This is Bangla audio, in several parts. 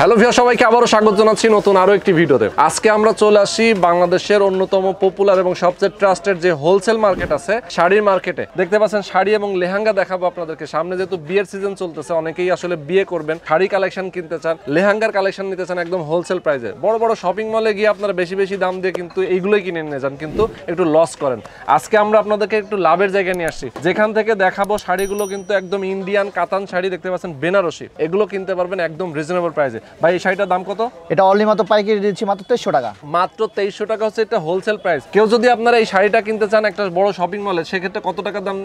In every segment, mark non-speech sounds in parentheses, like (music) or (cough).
হ্যালো ভিয়া সবাইকে আবারও স্বাগত জানাচ্ছি নতুন আরও একটি ভিডিওতে আজকে আমরা চলে আসি বাংলাদেশের অন্যতম পপুলার এবং সবচেয়ে ট্রাস্টেড যে হোলসেল মার্কেট আছে শাড়ির মার্কেটে দেখতে পাচ্ছেন শাড়ি এবং লেহাঙ্গা দেখাবো আপনাদেরকে সামনে যেহেতু বিয়ের সিজন চলতেছে অনেকেই আসলে বিয়ে করবেন শাড়ি কালেকশন কিনতে চান লেহাঙ্গার কালেকশন নিতে চান একদম হোলসেল প্রাইসে বড় বড় শপিং মলে গিয়ে আপনারা বেশি বেশি দাম দিয়ে কিন্তু এইগুলোই কিনে নিয়ে যান কিন্তু একটু লস করেন আজকে আমরা আপনাদেরকে একটু লাভের জায়গায় নিয়ে আসছি যেখান থেকে দেখাবো শাড়িগুলো কিন্তু একদম ইন্ডিয়ান কাতান শাড়ি দেখতে পাচ্ছেন বেনারসি এগুলো কিনতে পারবেন একদম রিজনেবল প্রাইসে ভাই এই শাড়িটার দাম কত এটা অনলি মাত্র পাইকারি দিচ্ছি মাত্র তেইশশো টাকা মাত্র তেইশশো টাকা হচ্ছে এটা হোলসেল প্রাইস কেউ যদি আপনারা এই শাড়িটা কিনতে চান একটা বড় শপিং মলে সেক্ষেত্রে কত টাকা দাম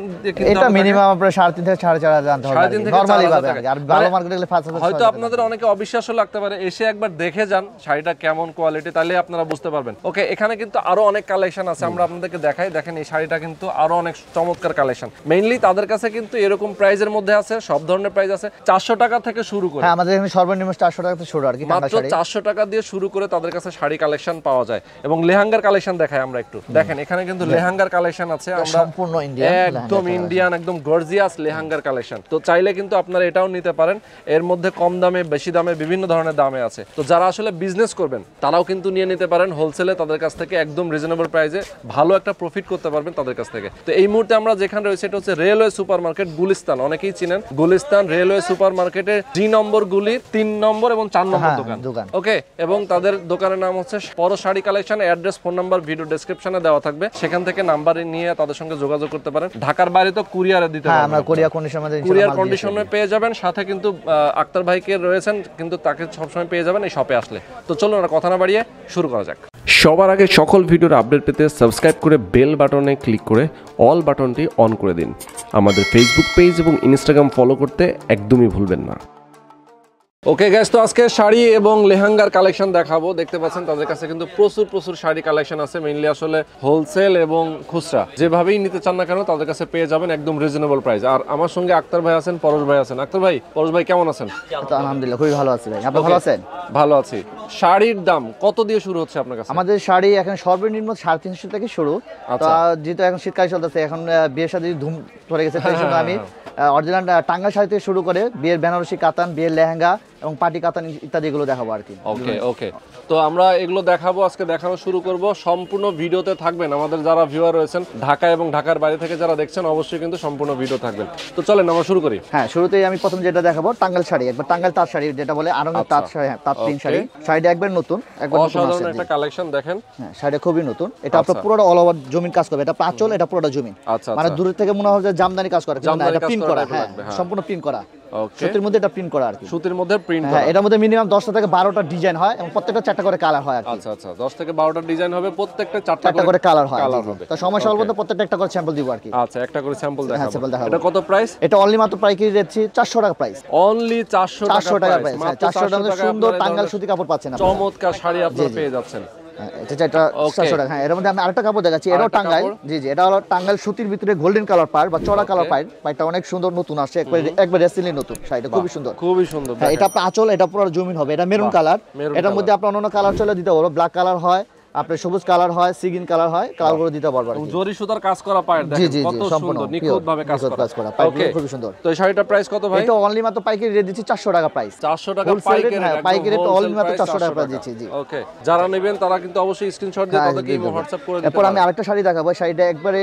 এটা মিনিমাম আপনার সাড়ে তিন থেকে সাড়ে চার হাজার আনতে হবে নর্মালি আর ভালো মার্কেটে গেলে পাঁচ হাজার হয়তো আপনাদের অনেকে অবিশ্বাসও লাগতে পারে এসে একবার দেখে যান শাড়িটা কেমন কোয়ালিটি তাহলে আপনারা বুঝতে পারবেন ওকে এখানে কিন্তু আরো অনেক কালেকশন আছে আমরা আপনাদেরকে দেখাই দেখেন এই শাড়িটা কিন্তু আরো অনেক চমৎকার কালেকশন মেইনলি তাদের কাছে কিন্তু এরকম প্রাইজের মধ্যে আছে সব ধরনের প্রাইস আছে চারশো টাকা থেকে শুরু করে হ্যাঁ, আমাদের এখানে সর্বনিম্ন চারশো টাকা আপনার এটাও নিতে পারেন এর মধ্যে কম দামে বেশি দামে বিভিন্ন ধরনের দামে আছে তো যারা আসলে বিজনেস করবেন তারাও কিন্তু নিয়ে নিতে পারেন হোলসেলে তাদের কাছ থেকে একদম রিজনেবল প্রাইসে ভালো একটা প্রফিট করতে পারবেন তাদের কাছ থেকে তো এই মুহূর্তে আমরা যেখানে রয়েছে এটা হচ্ছে রেলওয়ে সুপার মার্কেট গুলিস্তান অনেকেই চিনেন গুলিস্তান রেলওয়ে সুপার মার্কেটের দুই নম্বর গুলি তিন নম্বর এবং এবং চার নম্বর হ্যাঁ, দোকান ওকে এবং তাদের দোকানের নাম হচ্ছে পর sari collection address phone number video ডিসক্রিপশনে দেওয়া থাকবে সেখান থেকে নাম্বার নিয়ে তাদের সঙ্গে যোগাযোগ করতে পারেন ঢাকার বাইরে তো কুরিয়ারে দিতে পারেন হ্যাঁ, আমরা কুরিয়ার কন্ডিশনে কুরিয়ার কন্ডিশনে পেয়ে যাবেন সাথে কিন্তু আক্তার ভাইকে রয়েছেন কিন্তু তাকে সবসময় পেয়ে যাবেন এই শপে আসলে তো চলুন আর কথা না বাড়িয়ে শুরু করা যাক সবার আগে সকল ভিডিওর আপডেট পেতে সাবস্ক্রাইব করে বেল বাটনে ক্লিক করে অল বাটনটি অন করে দিন আমাদের ফেসবুক পেজ এবং ইনস্টাগ্রাম ফলো করতে একদমই ভুলবেন না ওকে গ্যাস তো আজকে শাড়ি এবং লেহাঙ্গার কালেকশন দেখাবো দেখতে পাচ্ছেন তাদের কাছে কিন্তু প্রচুর প্রচুর শাড়ি কালেকশন আছে মেইনলি আসলে হোলসেল এবং খুচরা যেভাবেই নিতে চান না কেন তাদের কাছে পেয়ে যাবেন একদম রিজনেবল প্রাইস আর আমার সঙ্গে আক্তার ভাই আছেন পরশ ভাই আছেন আক্তার ভাই পরশ ভাই কেমন আছেন আলহামদুলিল্লাহ খুবই ভালো আছি ভাই আপনি ভালো আছেন ভালো আছি শাড়ির দাম কত দিয়ে শুরু হচ্ছে আপনার কাছে আমাদের শাড়ি এখন সর্বনিম্ন সাড়ে তিনশো থেকে শুরু আচ্ছা। যেহেতু এখন শীতকাল চলতেছে এখন বিয়ের সাথে ধুম পড়ে গেছে তাই জন্য আমি অরিজিনাল হ্যাঁ, হ্যাঁ, হ্যাঁ। টাঙ্গা শাড়ি থেকে শুরু করে বিয়ের বেনারসি কাতান বিয়ের লেহেঙ্গা এবং পাটি কাতান ইত্যাদি এগুলো দেখাবো আর কি ওকে ওকে তো আমরা এগুলো দেখাবো আজকে দেখানো শুরু করব সম্পূর্ণ ভিডিওতে থাকবেন আমাদের যারা ভিউয়ার রয়েছেন ঢাকা এবং ঢাকার বাইরে থেকে যারা দেখছেন অবশ্যই কিন্তু সম্পূর্ণ ভিডিও থাকবেন তো চলেন আমরা শুরু করি হ্যাঁ শুরুতেই আমি প্রথম যেটা দেখাবো টাঙ্গাল শাড়ি একবার টাঙ্গাল তাঁত শাড়ি যেটা বলে আরঙ্গের আচ্ছা। তাঁত শাড়ি হ্যাঁ তাঁত তিন শাড়ি শাড়ি একবার নতুন একবার অসাধারণ একটা কালেকশন দেখেন হ্যাঁ শাড়ি খুবই নতুন এটা আচ্ছা। আপনার পুরোটা অল ওভার জমিন কাজ করবে এটা পাঁচল এটা পুরোটা জমিন আচ্ছা মানে আচ্ছা। দূরের থেকে মনে হয় যে জামদানি কাজ করে এটা পিন করা হ্যাঁ, হ্যাঁ সম্পূর্ণ পিন করা সুতির মধ্যে এটা প্রিন্ট করা আর কি সুতির মধ্যে প্রিন্ট হ্যাঁ, করা এটার মধ্যে মিনিমাম 10 থেকে 12টা ডিজাইন হয় এবং প্রত্যেকটা চারটা করে কালার হয় আচ্ছা আচ্ছা 10 থেকে 12টা ডিজাইন হবে প্রত্যেকটা চারটা করে কালার হয় তো সময় স্বল্পতে প্রত্যেকটা একটা করে স্যাম্পল দিব আর কি আচ্ছা একটা করে স্যাম্পল দেখাবো এটা কত প্রাইস এটা অনলি মাত্র প্রাইস কি দিচ্ছি 400 টাকা প্রাইস অনলি 400 টাকা প্রাইস 400 টাকা প্রাইস হ্যাঁ, 400 টাকা সুন্দর টাঙ্গাল সুতি কাপড় পাচ্ছেন চমৎকার শাড়ি আপনারা পেয়ে যাচ্ছেন হ্যাঁ, এর মধ্যে আমি আরেকটা কাপড় দেখাচ্ছি টাঙ্গাইল এটা হলো সুতির ভিতরে গোল্ডেন কালার বা চড়া কালার অনেক সুন্দর নতুন একবার একবার নতুন শাড়িটা খুবই সুন্দর খুবই সুন্দর হ্যাঁ, এটা আঁচল এটা পুরো হবে এটা মেরুন কালার এটার মধ্যে আপনার অন্য কালার চলে দিতে পারো ব্ল্যাক কালার হয় আপনি সবুজ কালার হয় সিগিন কালার হয় কালারগুলো দিতে পারবেন জরি সুতার কাজ করা পায় দেখেন কত সুন্দর নিখুঁত ভাবে কাজ করা কাজ করা পাইগুলো খুব সুন্দর তো এই শাড়িটা প্রাইস কত ভাই এটা অনলি মাত্র পাইকারি রেট দিচ্ছি 400 টাকা প্রাইস 400 টাকা পাইকারি রেট হ্যাঁ, পাইকারি রেট অনলি মাত্র 400 টাকা প্রাইস দিচ্ছি জি ওকে যারা নেবেন তারা কিন্তু অবশ্যই স্ক্রিনশট দিয়ে হ্যাঁ, কি WhatsApp করে দিবেন এরপর আমি আরেকটা শাড়ি দেখাবো শাড়িটা একবারে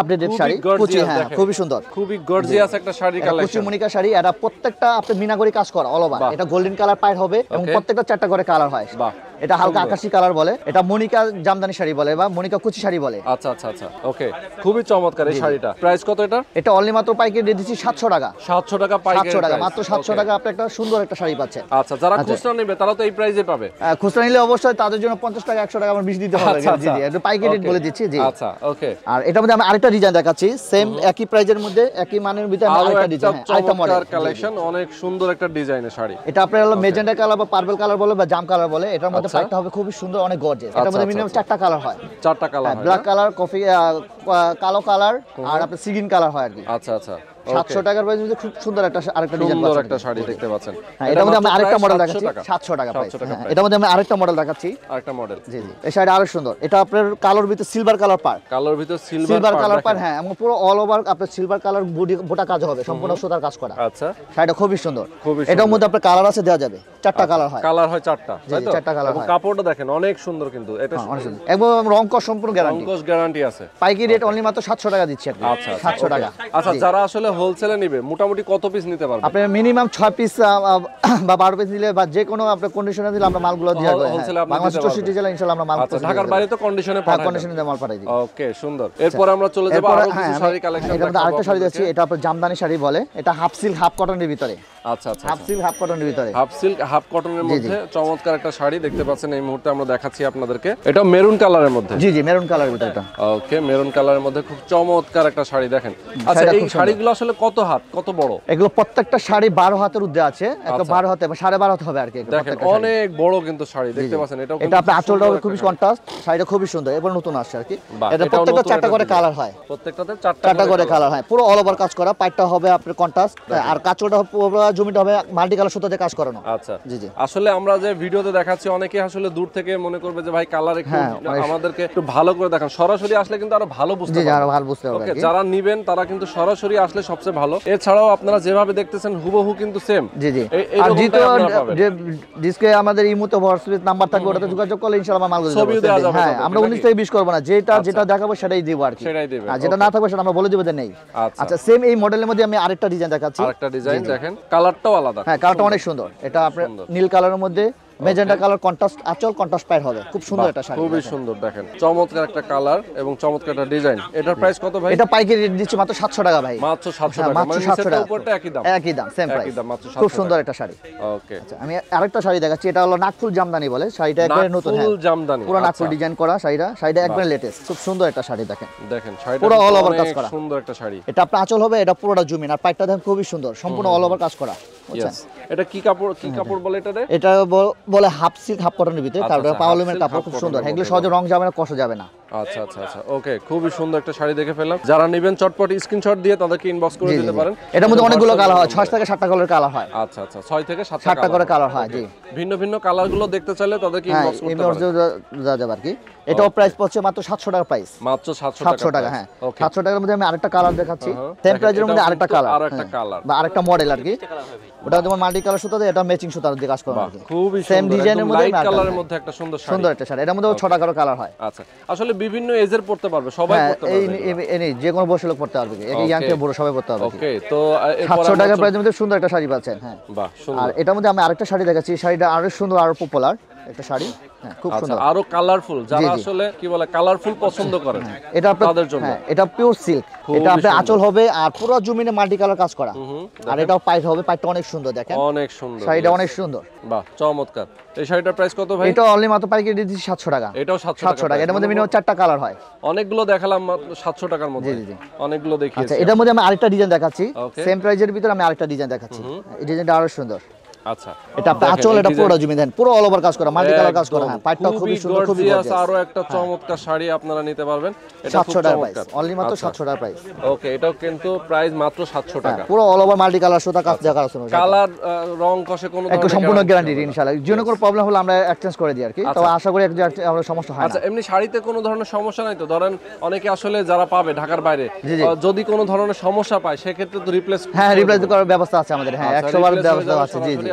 আপডেটেড শাড়ি কুচি হ্যাঁ খুবই সুন্দর খুবই গর্জিয়াস একটা শাড়ি কালেকশন কুচি মনিকা শাড়ি এটা প্রত্যেকটা আপনি মিনাগরি কাজ করা অল ওভার এটা গোল্ডেন কালার পায়ের হবে এবং প্রত্যেকটা চারটা করে কালার হয় বাহ এটা হালকা আকাশি কালার বলে এটা মনিকা জামদানি শাড়ি বলে বা মনিকা কুচি শাড়ি বলে আচ্ছা আচ্ছা আচ্ছা ওকে খুবই চমৎকার এই শাড়িটা প্রাইস কত এটা এটা অনলি মাত্র পাইকারি দিয়ে দিচ্ছি 700 টাকা 700 টাকা পাইকারি 700 টাকা মাত্র 700 টাকা আপনি একটা সুন্দর একটা শাড়ি পাচ্ছেন আচ্ছা যারা আচ্ছা। খুচরা নেবে তারা তো এই প্রাইসে পাবে খুচরা নিলে অবশ্যই তাদের জন্য 50 টাকা 100 টাকা আমার 20 দিতে হবে আচ্ছা, জি জি এটা আচ্ছা। পাইকারি রেট বলে দিচ্ছি জি আচ্ছা ওকে আর এটা মধ্যে আমি আরেকটা ডিজাইন দেখাচ্ছি সেম একই প্রাইজের মধ্যে একই মানের ভিতরে আরেকটা ডিজাইন আইটেম মডেল কালেকশন অনেক সুন্দর একটা ডিজাইনের শাড়ি এটা আপনারা হলো মেজেন্ডা কালার বা পার্পল কালার বলে বা জাম কালার বলে এটার মধ্যে আচ্ছা। পাইপটা হবে খুবই সুন্দর অনেক গর্জিয়াস এটার মধ্যে মিনিমাম আচ্ছা, আচ্ছা, চারটা কালার হয় চারটা কালার ব্ল্যাক কালার কফি কালো কালার আর আপনার সিগিন কালার হয় আর কি আচ্ছা আচ্ছা 700 টাকার প্রাইস খুব সুন্দর একটা আরেকটা ডিজাইন সুন্দর একটা শাড়ি দেখতে পাচ্ছেন হ্যাঁ, হ্যাঁ এটার মধ্যে আমরা আরেকটা মডেল দেখাচ্ছি 700 টাকা প্রাইস এটার মধ্যে আমরা আরেকটা মডেল দেখাচ্ছি আরেকটা মডেল জি জি এই শাড়ি আরো সুন্দর এটা আপনার কালোর ভিতর সিলভার কালার পার কালোর ভিতর সিলভার কালার পার হ্যাঁ এবং পুরো অল ওভার আপনার সিলভার কালার বডি গোটা কাজ হবে সম্পূর্ণ সুতার কাজ করা আচ্ছা শাড়িটা খুবই সুন্দর এটার মধ্যে আপনার কালার আছে দেওয়া যাবে চারটা কালার আচ্ছা। হয় কালার হয় চারটা তাই তো চারটা কালার হয় কাপড়টা দেখেন অনেক সুন্দর কিন্তু এটা হ্যাঁ, একদম রং কস সম্পূর্ণ গ্যারান্টি রং কস গ্যারান্টি আছে পাইকারি রেট অনলি মাত্র 700 টাকা দিচ্ছি আপনি আচ্ছা 700 আচ্ছা। টাকা আচ্ছা যারা আসলে হোলসেলে মোটামুটি কত পিস নিতে পারবে আপনি মিনিমাম 6 পিস বা 12 পিস নিলে বা যে কোনো কন্ডিশনে দিলে আমরা মালগুলো দিয়ে দেব হোলসেলে আপনি জেলা ইনশাআল্লাহ আমরা মাল আচ্ছা, ঢাকার বাইরে তো কন্ডিশনে পাঠাই কন্ডিশনে মাল পাঠাই দিই ওকে সুন্দর আচ্ছা, এরপর আমরা চলে যাব আরো কিছু হ্যাঁ, শাড়ি কালেকশন এটা আমাদের আরেকটা শাড়ি আছে এটা জামদানি শাড়ি বলে এটা হাফ সিল্ক হাফ কটনের ভিতরে আচ্ছা আচ্ছা, আচ্ছা। চমৎকার একটা শাড়ি দেখতে পাচ্ছেন এই মুহূর্তে আমরা দেখাচ্ছি আপনাদেরকে এটা মেরুন মধ্যে জি এটা ওকে মেরুন মধ্যে খুব চমৎকার একটা শাড়ি দেখেন আচ্ছা আসলে কত হাত কত বড় এগুলো প্রত্যেকটা শাড়ি বারো হাতের উদ্দে আছে আচ্ছা। বারো হাতে সাড়ে বারো হাতে হবে আর কি অনেক বড় কিন্তু শাড়ি দেখতে পাচ্ছেন এটা এটা আপনার আঁচলটা খুবই কন্ট্রাস্ট শাড়িটা খুবই সুন্দর এবার নতুন আসছে আর কি এটা প্রত্যেকটা চারটা করে কালার হয় প্রত্যেকটাতে চারটা করে কালার হয় পুরো অল ওভার কাজ করা পাইটটা হবে আপনার কন্ট্রাস্ট আর পুরো জমিটা হবে মাল্টি কালার কাজ করানো আচ্ছা জি জি আসলে আমরা যে ভিডিওতে দেখাচ্ছি অনেকে আসলে দূর থেকে মনে করবে যে ভাই কালার একটু হ্যাঁ, আমাদেরকে একটু ভালো করে দেখান সরাসরি আসলে কিন্তু আরো ভালো বুঝতে পারবে ভালো বুঝতে পারবে যারা নিবেন তারা কিন্তু সরাসরি আসলে সবচেয়ে ভালো এছাড়াও আপনারা যেভাবে দেখতেছেন হুবহু কিন্তু সেম জি জি আর জিতো ডিসকে আমাদের ইমুতে হোয়াটসঅ্যাপ নাম্বার থাকবে ওটাতে যোগাযোগ করলে ইনশাআল্লাহ মাল ছবি দেওয়া হ্যাঁ আমরা 19 থেকে 20 করব না যেটা আচ্ছা। যেটা দেখাবো সেটাই দেব আর কি সেটাই দেব আর যেটা না থাকবে সেটা আমরা বলে দেব যে নেই আচ্ছা সেম আচ্ছা, এই মডেলের মধ্যে আমি আরেকটা ডিজাইন দেখাচ্ছি আরেকটা ডিজাইন দেখেন কালারটাও আলাদা হ্যাঁ কালারটা অনেক সুন্দর এটা আপনি নীল কালারের মধ্যে মেজেন্ডা কালার কন্ট্রাস্ট আচল কন্ট্রাস্ট পাইড হবে খুব সুন্দর একটা শাড়ি খুবই সুন্দর দেখেন চমৎকার একটা কালার এবং চমৎকার একটা ডিজাইন এটার প্রাইস কত ভাই এটা পাইকারি রেট দিচ্ছি মাত্র 700 টাকা ভাই মাত্র 700 হ্যাঁ, টাকা মানে 700 টাকা উপরটা একই দাম একই দাম সেম প্রাইস একই দাম মাত্র 700 খুব সুন্দর একটা শাড়ি ওকে আচ্ছা আমি আরেকটা শাড়ি দেখাচ্ছি এটা হলো নাকফুল জামদানি বলে শাড়িটা একবারে নতুন হ্যাঁ নাকফুল জামদানি পুরো নাকফুল ডিজাইন আচ্ছা। করা শাড়িটা শাড়িটা একবারে লেটেস্ট খুব সুন্দর একটা শাড়ি দেখেন দেখেন শাড়িটা পুরো অল ওভার কাজ করা সুন্দর একটা শাড়ি এটা আপনার আঁচল হবে এটা পুরোটা জুমিন আর পাইটটা দেখেন খুবই সুন্দর সম্পূর্ণ অল ওভার কাজ করা এটা কি কাপড় কি হ্যাঁ, কাপড় বলে এটা এটা বলে হাফ সিল্ক হাফ কটনের ভিতরে তারপরে আচ্ছা, আচ্ছা, পাওয়ালুমের কাপড় খুব সুন্দর হ্যাঁ, এগুলো সহজে রং যাবে না কষা যাবে না আচ্ছা আচ্ছা আচ্ছা ওকে খুবই সুন্দর একটা শাড়ি দেখে ফেললাম যারা নেবেন চটপট স্ক্রিনশট দিয়ে তাদেরকে ইনবক্স করে দিতে পারেন এটার মধ্যে অনেকগুলো কালার হয় 6 থেকে 7টা কালার কালার হয় আচ্ছা আচ্ছা 6 থেকে 7টা সাতটা করে কালার হয় জি ভিন্ন ভিন্ন কালার দেখতে চাইলে তাদেরকে ইনবক্স হ্যাঁ, করতে পারেন যা যাবে আর কি এটাও প্রাইস পড়ছে মাত্র 700 টাকা প্রাইস মাত্র 700 টাকা 700 টাকা হ্যাঁ 700 টাকার মধ্যে আমি আরেকটা কালার দেখাচ্ছি সেম uh-huh। প্রাইজের মধ্যে আরেকটা কালার আরেকটা কালার হ্যাঁ। বা আরেকটা মডেল আর কি ওটা যেমন মাল্টি কালার সুতা দিয়ে এটা ম্যাচিং সুতার দিয়ে কাজ করা আছে খুবই সেম ডিজাইনের মধ্যে লাইট কালারের মধ্যে একটা সুন্দর শাড়ি সুন্দর একটা শাড়ি এটার মধ্যে 6 করে কালার হয় আচ্ছা আসলে বিভিন্ন এজের পড়তে পারবে সবাই হ্যাঁ, পড়তে পারবে এই যে কোনো বয়সের লোক পড়তে পারবে এটা ইয়াং থেকে বড় সবাই পড়তে পারবে ওকে তো 700 টাকা প্রাইজের মধ্যে সুন্দর একটা শাড়ি পাচ্ছেন হ্যাঁ বাহ সুন্দর আর এটার মধ্যে আমি আরেকটা শাড়ি দেখাচ্ছি শাড়িটা আরো সুন্দর আরো পপুলার একটা শাড়ি হ্যাঁ খুব আচ্ছা, সুন্দর আরো কালারফুল যারা আসলে কি বলে কালারফুল পছন্দ আচ্ছা, হ্যাঁ, এটা জন্য হ্যাঁ, এটা পিওর সিল্ক এটা আঁচল হবে আর পুরো জমিনে মাল্টি কালার কাজ করা আর এটাও পাইট হবে পাইটটা অনেক সুন্দর দেখেন অনেক সুন্দর শাড়িটা অনেক সুন্দর বাহ চমৎকার এই শাড়িটার প্রাইস কত ভাই এটা অনলি মাত্র পাইকারি দিচ্ছি 700 টাকা এটাও 700 টাকা এর মধ্যে মিনিমাম চারটা কালার হয় অনেকগুলো দেখালাম 700 টাকার মধ্যে জি জি অনেকগুলো দেখিয়েছি আচ্ছা এটার মধ্যে আমি আরেকটা ডিজাইন দেখাচ্ছি সেম প্রাইজের ভিতর আমি আরেকটা ডিজাইন দেখাচ্ছি এই ডিজাইনটা আরো সুন্দর আশা করি সমস্যা আচ্ছা, এমনি শাড়িতে কোনো ধরনের সমস্যা নাই তো ধরেন অনেকে আসলে যারা পাবে ঢাকার বাইরে যদি কোনো ধরনের সমস্যা পায় সেক্ষেত্রে তো রিপ্লেস হ্যাঁ ব্যবস্থা আছে আমাদের হ্যাঁ আচ্ছা,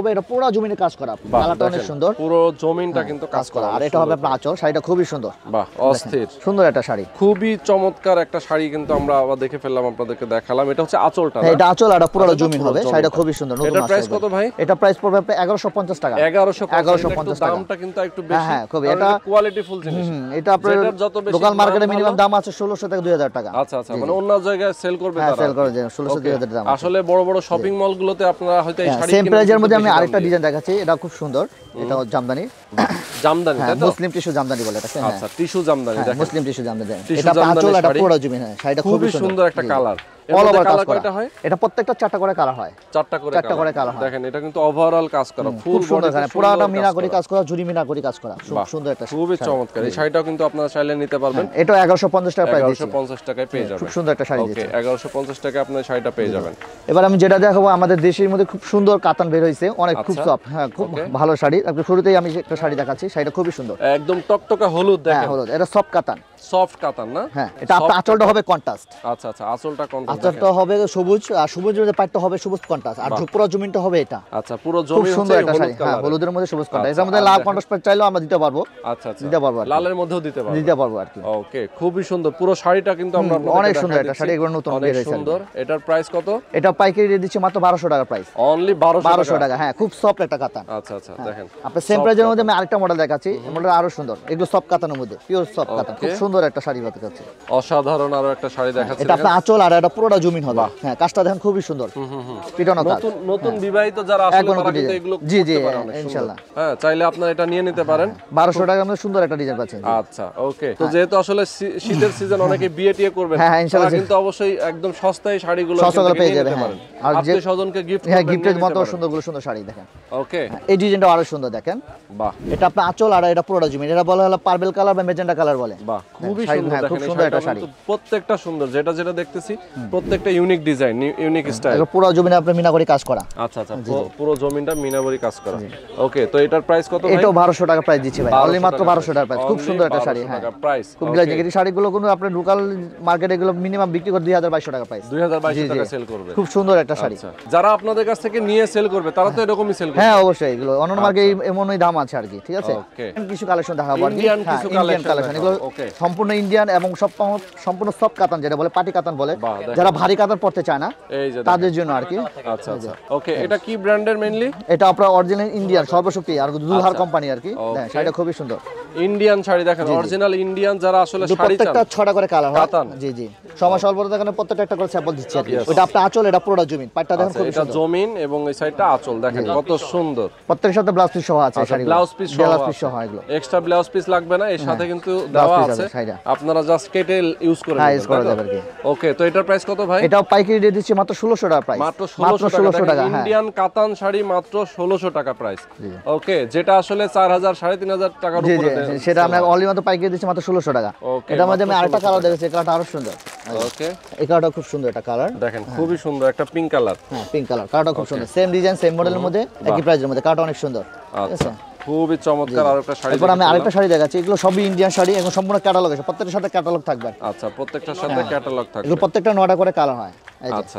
হবে এটা পুরো জমিনে কাজ করা কালারটা অনেক সুন্দর পুরো জমিনটা কিন্তু কাজ করা আর এটা হবে আপনার আচর শাড়িটা খুবই সুন্দর বাহ অস্থির সুন্দর একটা শাড়ি খুবই চমৎকার একটা শাড়ি কিন্তু আমরা আবার দেখে ফেললাম আপনাদেরকে দেখালাম এটা হচ্ছে আচলটা হ্যাঁ, এটা আচল আর পুরো জমিন হবে শাড়িটা খুবই সুন্দর নতুন এটা প্রাইস কত ভাই এটা প্রাইস পড়বে 1150 টাকা 1150 দামটা কিন্তু একটু বেশি হ্যাঁ খুবই এটা কোয়ালিটি ফুল জিনিস এটা আপনাদের যত বেশি লোকাল মার্কেটে মিনিমাম দাম আছে 1600 থেকে 2000 টাকা আচ্ছা আচ্ছা মানে অন্য জায়গায় সেল করবে হ্যাঁ, তারা হ্যাঁ সেল করে 1600 2000 টাকা আসলে বড় বড় শপিং মলগুলোতে আপনারা হয়তো এই হ্যাঁ, শাড়ি সেম প্রাইজের মধ্যে আমি আরেকটা ডিজাইন দেখাচ্ছি এটা খুব সুন্দর এটা জামদানি জামদানি হ্যাঁ, মুসলিম জামদানি বলে এটাকে আচ্ছা হ্যাঁ। জামদানি হ্যাঁ, মুসলিম জামদানি এটা এটা জমি হ্যাঁ শাড়িটা খুব সুন্দর একটা কালার অল ওভার কাজ হয় এটা প্রত্যেকটা চারটা করে কালার হয় চারটা করে চারটা করে কালার হয় দেখেন এটা কিন্তু ওভারঅল কাজ করা খুব সুন্দর পুরাটা কাজ করা জুরি কাজ করা খুব সুন্দর একটা চমৎকার এই শাড়িটাও কিন্তু আপনারা চাইলে নিতে পারবেন এটা 1150 টাকা প্রাইস 1150 টাকায় পেয়ে যাবেন খুব সুন্দর একটা শাড়ি ওকে 1150 টাকায় আপনারা শাড়িটা পেয়ে যাবেন এবার আমি যেটা দেখাবো আমাদের দেশের মধ্যে খুব সুন্দর কাতান বের হইছে অনেক আচ্ছা। খুব সফট হ্যাঁ খুব ভালো শাড়ি তারপর শুরুতেই আমি একটা শাড়ি দেখাচ্ছি শাড়িটা খুবই সুন্দর একদম হলুদ হ্যাঁ, দেখেন হলুদ এটা সফট কাতান সফট কাতান না হ্যাঁ এটা আপনার আঁচলটা হবে কন্ট্রাস্ট আচ্ছা আচ্ছা আঁচলটা কন্ট্রাস্ট আঁচলটা হবে সবুজ আর সবুজ মধ্যে পাটটা হবে সবুজ কন্ট্রাস্ট আর পুরো জমিনটা হবে এটা আচ্ছা পুরো সুন্দর একটা শাড়ি হ্যাঁ হলুদের মধ্যে সবুজ কন্ট্রাস্ট এর আচ্ছা, মধ্যে লাল কন্ট্রাস্ট চাইলেও আমরা দিতে পারবো আচ্ছা আচ্ছা দিতে পারবো লালের মধ্যেও দিতে পারবো দিতে পারবো আর কি ওকে খুবই সুন্দর পুরো শাড়িটা কিন্তু আমরা অনেক সুন্দর শাড়ি একবার নতুন বের সুন্দর এটার প্রাইস কত এটা পাইকারি দিয়ে মাত্র 1200 টাকা প্রাইস অনলি 1200 টাকা হ্যাঁ খুব সফট একটা কাতান আচ্ছা আচ্ছা হ্যাঁ। দেখেন সেম প্রাইজের মধ্যে আমি আরেকটা মডেল দেখাচ্ছি মডেল আরো সুন্দর এগুলো সব কাতানোর মধ্যে পিওর সব কাতান খুব সুন্দর একটা শাড়ি অসাধারণ আরো একটা শাড়ি দেখাচ্ছি এটা আপনার আঁচল আর এটা পুরোটা জমিন হবে হ্যাঁ কাজটা দেখেন খুবই সুন্দর কাজ নতুন হ্যাঁ। নতুন বিবাহিত যারা আসলে তারা কিন্তু এগুলো জি জি হ্যাঁ, ইনশাআল্লাহ হ্যাঁ চাইলে আপনারা এটা নিয়ে নিতে পারেন 1200 টাকার মধ্যে সুন্দর একটা ডিজাইন পাচ্ছেন আচ্ছা ওকে তো হ্যাঁ। যেহেতু আসলে শীতের সিজন অনেকে বিয়ে টিয়ে করবেন হ্যাঁ ইনশাআল্লাহ কিন্তু অবশ্যই একদম সস্তায় শাড়িগুলো সস্তা পেয়ে যাবেন আর যে স্বজনকে গিফট হ্যাঁ গিফটের মতো সুন্দর শাড়ি দেখেন ওকে এই ডিজাইনটা আরো সুন্দর সুন্দর দেখেন বাহ এটা আপনার আঁচল আর এটা পুরোটা জমি এটা বলা হলো পার্বেল কালার বা মেজেন্ডা কালার বলে বাহ খুবই সুন্দর হ্যাঁ, খুব সুন্দর এটা শাড়ি প্রত্যেকটা সুন্দর যেটা যেটা দেখতেছি প্রত্যেকটা ইউনিক ডিজাইন ইউনিক স্টাইল এটা পুরো জমিনে আপনি মিনাকরি কাজ করা আচ্ছা আচ্ছা পুরো জমিটা মিনাকরি কাজ করা ওকে তো এটার প্রাইস কত ভাই এটা 1200 টাকা প্রাইস দিচ্ছি ভাই অনলি মাত্র 1200 টাকা প্রাইস খুব সুন্দর একটা শাড়ি হ্যাঁ প্রাইস খুব গ্লাজি এই শাড়িগুলো কোন আপনি লোকাল মার্কেটে গুলো মিনিমাম বিক্রি করে 2200 টাকা প্রাইস 2200 টাকা সেল করবে খুব সুন্দর একটা শাড়ি আচ্ছা। যারা আপনাদের কাছ থেকে নিয়ে সেল করবে তারা তো এরকমই সেল করবে হ্যাঁ অবশ্যই এগুলো অনন মার্কেটে আচ্ছা, এমনই দাম আছে আর কি ঠিক আছে কিছু কালেকশন দেখাবো আর কি ইন্ডিয়ান কালেকশন হ্যাঁ, এগুলো সম্পূর্ণ ইন্ডিয়ান এবং সব সম্পূর্ণ সব কাতান যেটা বলে পাটি কাতান বলে যারা ভারী কাতান পড়তে চায় না তাদের জন্য আর কি আচ্ছা আচ্ছা ওকে এটা কি ব্র্যান্ডের মেইনলি এটা আপনার অরিজিনাল ইন্ডিয়ান সর্বশক্তি আর দুলহার কোম্পানি আচ্ছা। আর কি হ্যাঁ, শাড়িটা খুবই সুন্দর ইন্ডিয়ান শাড়ি দেখেন অরিজিনাল ইন্ডিয়ান যারা আসলে শাড়ি প্রত্যেকটা ছটা করে কালার হয় জি জি সময় স্বল্পতার কারণে প্রত্যেকটা একটা করে স্যাম্পল দিচ্ছি আর কি ওটা আপনার আঁচল এটা পুরোটা জমিন পাটটা দেখেন আচ্ছা, খুব সুন্দর এটা জমিন এবং এই সাইডটা আঁচল দেখেন কত সুন্দর প্রত্যেকের সাথে ব্লাউজ পিস সহ আছে আচ্ছা, ব্লাউজ পিস সহ ব্লাউজ পিস সহ এগুলো এক্সট্রা ব্লাউজ পিস লাগবে না এর হ্যাঁ, সাথে কিন্তু দেওয়া আছে আপনারা জাস্ট কেটে ইউজ করে হ্যাঁ ইউজ করা যাবে ওকে তো এটার প্রাইস কত ভাই এটা পাইকারি রেট দিচ্ছি মাত্র 1600 টাকা প্রাইস মাত্র 1600 টাকা ইন্ডিয়ান কাতান হ্যাঁ। শাড়ি মাত্র 1600 টাকা প্রাইস ওকে যেটা আসলে 4000 3500 টাকার উপরে সেটা আমরা অনলি মাত্র পাইকারি দিচ্ছি মাত্র 1600 টাকা এটা মধ্যে আমি আরেকটা কালার দেখেছি কালারটা আরো সুন্দর ওকে এই কালারটা খুব সুন্দর একটা কালার দেখেন হ্যাঁ। খুবই সুন্দর একটা পিঙ্ক কালার হ্যাঁ পিঙ্ক কালার কালারটা খুব সুন্দর সেম ডিজাইন সেম মডেলের মধ্যে একই প্রাইসের মধ্যে কালারটা অনেক সুন্দর আচ্ছা। খুবই চমৎকার আর একটা শাড়ি এরপর আমি আরেকটা শাড়ি দেখাচ্ছি এগুলো সবই ইন্ডিয়ান শাড়ি এখন সম্পূর্ণ ক্যাটালগ আছে প্রত্যেকটা সাথে ক্যাটালগ থাকবে আচ্ছা প্রত্যেকটার সাথে ক্যাটালগ থাকবে এগুলো প্রত্যেকটা নটা করে কালার হয় আচ্ছা, আচ্ছা।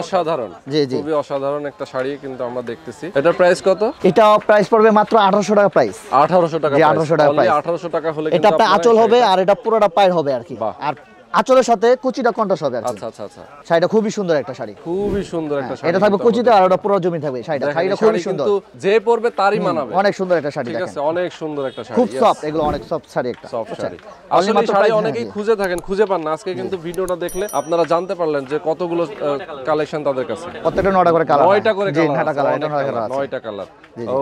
অসাধারণ জি জি অসাধারণ একটা শাড়ি কিন্তু আমরা দেখতেছি এটা প্রাইস কত এটা প্রাইস পড়বে মাত্র 1800 টাকা প্রাইস 1800 টাকা 1800 টাকা প্রাইস 1800 টাকা হলে এটা আঁচল হবে আর এটা পুরোটা পাইট হবে আর কি আর আচলের সাথে কুচিটা কন্টাস হবে আচ্ছা আচ্ছা আচ্ছা শাড়িটা খুবই সুন্দর একটা শাড়ি খুবই সুন্দর একটা হ্যাঁ, শাড়ি এটা থাকবে কুচিতে আর ওটা পুরো জমি থাকবে শাড়িটা শাড়িটা খুবই সুন্দর কিন্তু যে পরবে তারই মানাবে অনেক সুন্দর একটা শাড়ি ঠিক আছে অনেক সুন্দর একটা শাড়ি খুব সফট এগুলো অনেক সফট শাড়ি একটা সফট আচ্ছা, শাড়ি আসলে শাড়ি অনেকেই খুঁজে থাকেন খুঁজে পান না আজকে কিন্তু ভিডিওটা দেখলে আপনারা জানতে পারলেন যে কতগুলো কালেকশন তাদের কাছে প্রত্যেকটা নয়টা করে কালার নয়টা করে কালার নয়টা কালার নয়টা কালার নয়টা কালার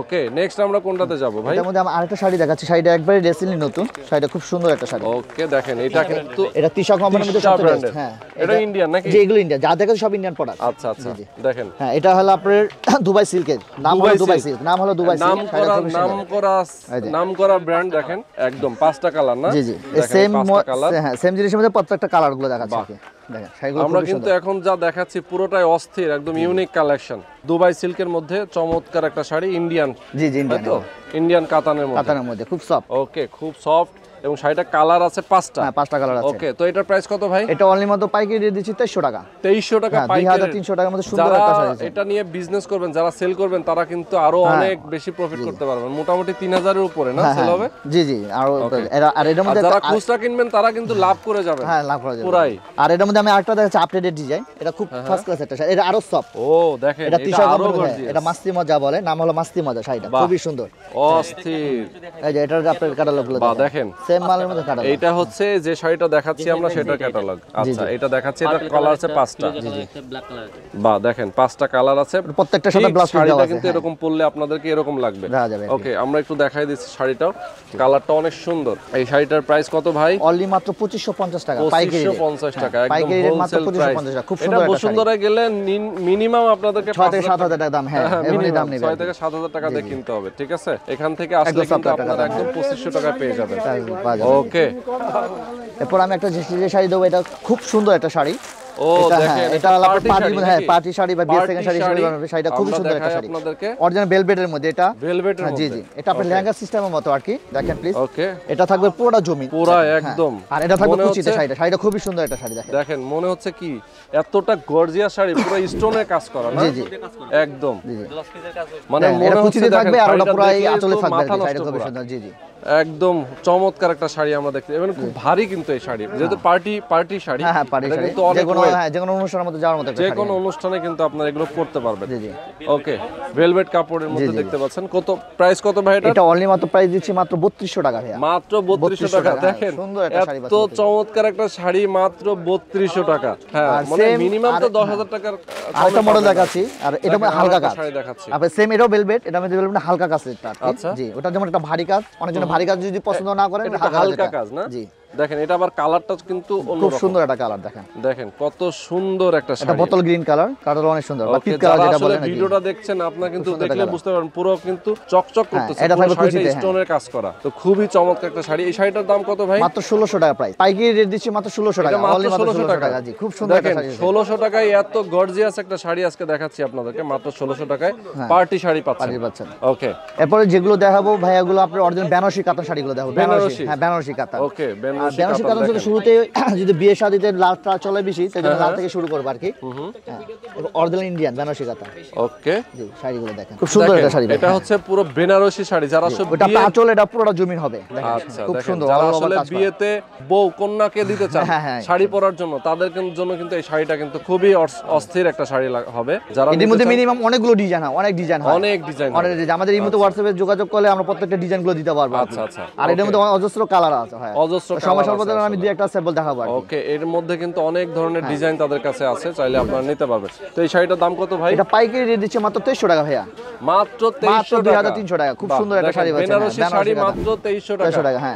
ওকে নেক্সট আমরা কোনটাতে যাব ভাই এর মধ্যে আমি আরেকটা শাড়ি দেখাচ্ছি শাড়িটা একবারে রেসিলি নতুন শাড়িটা খুব সুন্দর একটা শাড়ি ওকে দেখেন এটা কিন্তু এটা হ্যাঁ। কালার আচ্ছা, আচ্ছা, হ্যাঁ, (coughs) হ্যাঁ, গুলো আমরা কিন্তু এখন যা দেখাচ্ছি পুরোটাই অস্থির একদম ইউনিক কালেকশন দুবাই সিল্কের মধ্যে চমৎকার একটা শাড়ি ইন্ডিয়ান জি জি ইন্ডিয়ান কাতানের মধ্যে কাতানের মধ্যে খুব সফট ওকে খুব সফট এবং শাড়িটা কালার আছে পাঁচটা হ্যাঁ পাঁচটা কালার আছে ওকে তো এটার প্রাইস কত ভাই এটা অনলি মাত্র পাইকারি রেট দিচ্ছি 2300 টাকা 2300 টাকা হ্যাঁ, পাইকারি 2300 টাকার মধ্যে সুন্দর একটা শাড়ি এটা নিয়ে বিজনেস করবেন যারা সেল করবেন তারা কিন্তু আরো হ্যাঁ। অনেক বেশি প্রফিট করতে পারবেন মোটামুটি 3000 এর উপরে না সেল হ্যাঁ, হবে জি জি আর আর এর মধ্যে যারা খুচরা কিনবেন তারা কিন্তু লাভ করে যাবেন হ্যাঁ লাভ করে যাবেন পুরাই আর এর মধ্যে আমি আরেকটা দেখাচ্ছি আপডেটেড ডিজাইন এটা খুব ফার্স্ট ক্লাস একটা শাড়ি এটা আরো সফট ও দেখেন এটা টি শার্ট এটা মাস্তি মজা বলে নাম হলো মাস্তি মজা শাড়িটা খুবই সুন্দর অস্থির এই যে এটার আপনার বলে দেখেন সেম মালের মধ্যে ক্যাটালগ এটা হচ্ছে যে শাড়িটা দেখাচ্ছি আমরা সেটা ক্যাটালগ আচ্ছা এটা দেখাচ্ছি এটা কালার আছে পাঁচটা জি জি ব্ল্যাক দেখেন পাঁচটা কালার আছে প্রত্যেকটার সাথে ব্লাউজ শাড়িটা কিন্তু হ্যাঁ। এরকম পরলে আপনাদেরকে এরকম লাগবে ওকে আমরা একটু দেখাই দিচ্ছি শাড়িটাও কালারটা অনেক সুন্দর এই শাড়িটার প্রাইস কত ভাই অনলি মাত্র 2550 টাকা পাইকারি 2550 টাকা একদম হোলসেল প্রাইস খুব সুন্দর এটা বসুন্ধরা গেলে মিনিমাম আপনাদেরকে 6 থেকে 7000 টাকা দাম হ্যাঁ, হ্যাঁ এমনি দাম নেবে 6 থেকে 7000 টাকা দিয়ে কিনতে হবে ঠিক আছে এখান থেকে আসলে কিন্তু আপনারা একদম 2500 টাকা পেয়ে যাবেন পাওয়া যাবে ওকে এরপর আমি একটা শাড়ি দেবো এটা খুব সুন্দর একটা শাড়ি খুবই সুন্দর একটা শাড়ি দেখেন মনে হচ্ছে কি এতটা গর্জিয়াস শাড়ি পুরো কাজ করা একদম মানে খুবই সুন্দর জি জি একদম চমৎকার একটা শাড়ি আমরা দেখতে এবং খুব ভারী কিন্তু এই শাড়ি যেহেতু হ্যাঁ। পার্টি পার্টি শাড়ি হ্যাঁ, হ্যাঁ পার্টি শাড়ি কিন্তু অনেক হ্যাঁ যে কোনো অনুষ্ঠানের মধ্যে যাওয়ার মতো যে কোনো অনুষ্ঠানে কিন্তু আপনারা এগুলো পড়তে পারবেন জি জি ওকে ভেলভেট কাপড়ের মধ্যে দেখতে পাচ্ছেন কত প্রাইস কত ভাই এটা এটা অনলি মাত্র প্রাইস দিচ্ছি মাত্র 3200 টাকা ভাই মাত্র 3200 টাকা হ্যাঁ, দেখেন সুন্দর একটা শাড়ি এত চমৎকার একটা শাড়ি মাত্র 3200 টাকা হ্যাঁ মানে মিনিমাম তো 10000 টাকার আরেকটা মডেল দেখাচ্ছি আর এটা হালকা কাজ শাড়ি দেখাচ্ছি আপনি সেম এরও ভেলভেট এটা মধ্যে ভেলভেট হালকা কাজ এটা আচ্ছা। জি ওটা যেমন একটা ভারী কাজ অনেক ভারী কাজ যদি পছন্দ না করেন হালকা কাজ না জি দেখেন এটা আবার কালারটা কিন্তু খুব সুন্দর একটা কালার দেখেন দেখেন কত সুন্দর একটা শাড়ি এটা বোতল গ্রিন কালার অনেক সুন্দর বা কালার যেটা বলেন ভিডিওটা দেখছেন আপনারা কিন্তু দেখলে বুঝতে পারবেন পুরো কিন্তু চকচক হ্যাঁ, করতেছে এটা কুচিতে স্টোনের হ্যাঁ। কাজ করা তো খুবই চমৎকার একটা শাড়ি এই শাড়িটার দাম কত ভাই মাত্র 1600 টাকা প্রায় পাইকারি রেট দিচ্ছি মাত্র 1600 টাকা মাত্র 1600 টাকা জি খুব সুন্দর একটা শাড়ি 1600 টাকায় এত গর্জিয়াস একটা শাড়ি আজকে দেখাচ্ছি আপনাদেরকে মাত্র 1600 টাকায় পার্টি হ্যাঁ। শাড়ি পাচ্ছেন ওকে এরপরে যেগুলো দেখাবো ভাইয়াগুলো আপনার অরিজিনাল বেনারসি শাড়ি শাড়িগুলো দেখাবো বেনারসি হ্যাঁ বেনারসি কাতা ওকে শুরুতে (coughs) যদি বিয়ে শাদিতে লাল চলে বেশি লাল হ্যাঁ। থেকে শুরু আর কি অরিজিনাল ইন্ডিয়ান বেনারসি ওকে জি শাড়িগুলো দেখেন খুব সুন্দর শাড়ি এটা হচ্ছে পুরো বেনারসি শাড়ি যারা সব এটা এটা পুরোটা জমিন হবে আচ্ছা, খুব সুন্দর যারা আসলে বিয়েতে বউ কন্যাকে দিতে চান হ্যাঁ, হ্যাঁ, শাড়ি পরার জন্য তাদের জন্য কিন্তু এই শাড়িটা কিন্তু খুবই অস্থির একটা শাড়ি হবে যারা এর মধ্যে মিনিমাম অনেকগুলো ডিজাইন হয় অনেক ডিজাইন হয় অনেক ডিজাইন অনেক ডিজাইন আমাদের এই মতো হোয়াটসঅ্যাপে আচ্ছা। যোগাযোগ করলে আমরা প্রত্যেকটা ডিজাইনগুলো দিতে পারবো আচ্ছা আচ্ছা আর এর মধ্যে অজস্র কালার আছে হ্যাঁ অজস্র হ্যাঁ। আপনারা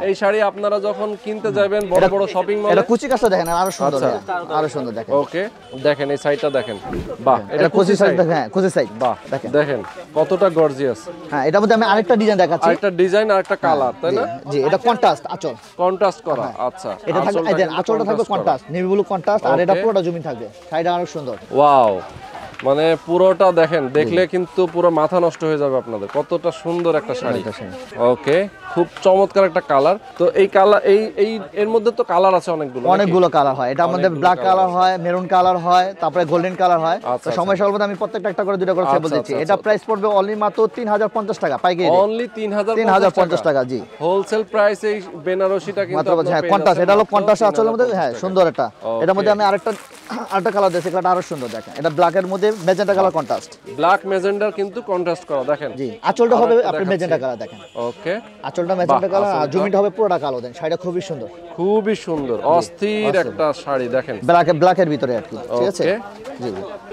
এটা যখন কিনতে যাবেন বড় বড় শপিং কুচি দেখেন আরো সুন্দর আচ্ছা। আরো সুন্দর দেখেন এই সাইডটা দেখেন সাইড হ্যাঁ, দেখেন হ্যাঁ দেখেন কতটা গর্জিয়াস হ্যাঁ এটার মধ্যে আমি আরেকটা ডিজাইন দেখাচ্ছি একটা ডিজাইন আর একটা কালার তাই না জি এটা কন্ট্রাস্ট আচল কন্ট্রাস্ট করা আচ্ছা এটা থাকবে আচলটা থাকবে কন্ট্রাস্ট নেভি ব্লু কন্ট্রাস্ট আর এটা পুরোটা জমি থাকবে সাইডটা অনেক সুন্দর ওয়াও মানে পুরোটা দেখেন দেখলে কিন্তু পুরো মাথা নষ্ট হয়ে যাবে আপনাদের কতটা সুন্দর একটা শাড়ি ওকে খুব চমৎকার একটা কালার তো এই কালার এই এই এর মধ্যে তো কালার আছে অনেকগুলো অনেকগুলো কালার হয় এটা আমাদের ব্ল্যাক কালার হয় মেরুন আচ্ছা। কালার হয় তারপরে গোল্ডেন কালার হয় তো আচ্ছা, আচ্ছা। সময় স্বল্পতা আমি প্রত্যেকটা একটা করে দুটো করে সেল দিচ্ছি এটা প্রাইস পড়বে অনলি মাত্র 3050 টাকা পাই গিয়ে অনলি 3000 3050 টাকা জি হোলসেল প্রাইস এই বেনারসিটা কিন্তু মাত্র হ্যাঁ কন্টাস এটা হলো কন্টাস আসলে মধ্যে হ্যাঁ সুন্দর এটা এটার মধ্যে আমি আরেকটা আরেকটা কালার দিয়েছি এটা আরো সুন্দর দেখেন এটা ব্ল্যাক এর মধ্যে ম্যাজেন্টা কালার কন্ট্রাস্ট ব্ল্যাক ম্যাজেন্ডার কিন্তু কন্ট্রাস্ট করা দেখেন জি আঁচলটা হবে আপনি ম্যাজেন্টা কালার দেখেন ওকে আঁচলটা ম্যাজেন্টা কালার আর জুমিটা হবে পুরোটা কালো দেন শাড়িটা খুবই সুন্দর খুবই সুন্দর অস্থির একটা শাড়ি দেখেন ব্ল্যাক ব্ল্যাক এর ভিতরে আর কি ঠিক আছে জি